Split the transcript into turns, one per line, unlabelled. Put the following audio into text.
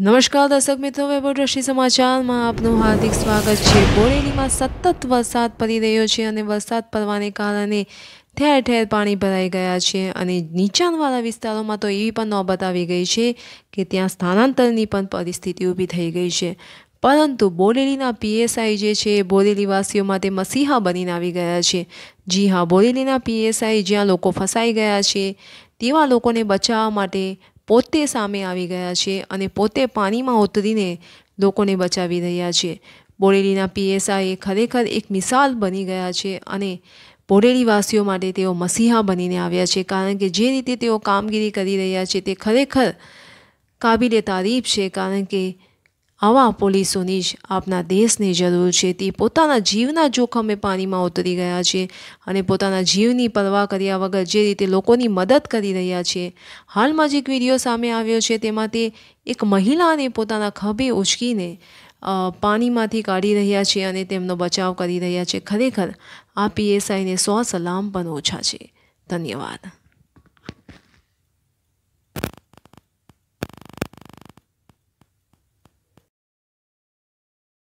નમસ્કાર દર્શક મિત્રો વેબો દ્રષ્ટિ સમાચારમાં આપનું હાર્દિક સ્વાગત છે બોરેલીમાં સતત વરસાદ પડી રહ્યો છે અને વરસાદ પડવાને કારણે ઠેર ઠેર પાણી ભરાઈ ગયા છે અને નીચાણવાળા વિસ્તારોમાં તો એવી પણ નોબત આવી ગઈ છે કે ત્યાં સ્થાનાંતરની પણ પરિસ્થિતિ ઊભી થઈ ગઈ છે પરંતુ બોરેલીના પીએસઆઈ જે છે એ બોરેલીવાસીઓ માટે મસીહા બનીને આવી ગયા છે જી હા બોરેલીના પીએસઆઈ જ્યાં લોકો ફસાઈ ગયા છે તેવા લોકોને બચાવવા માટે પોતે સામે આવી ગયા છે અને પોતે પાણીમાં ઉતરીને લોકોને બચાવી રહ્યા છે બોરેલીના પીએસઆઈ એ ખરેખર એક મિસાલ બની ગયા છે અને બોરેલીવાસીઓ માટે તેઓ મસીહા બનીને આવ્યા છે કારણ કે જે રીતે તેઓ કામગીરી કરી રહ્યા છે તે ખરેખર કાબિલે તારીફ છે કારણ કે આવા પોલીસોની જ આપના દેશની જરૂર છે તે પોતાના જીવના જોખમે પાણીમાં ઉતરી ગયા છે અને પોતાના જીવની પરવા કર્યા વગર જે રીતે લોકોની મદદ કરી રહ્યા છે હાલમાં જે વિડીયો સામે આવ્યો છે તેમાં તે એક મહિલાને પોતાના ખભે ઉચકીને પાણીમાંથી કાઢી રહ્યા છે અને તેમનો બચાવ કરી રહ્યા છે ખરેખર આ પીએસઆઈને સો સલામ પણ ઓછા છે ધન્યવાદ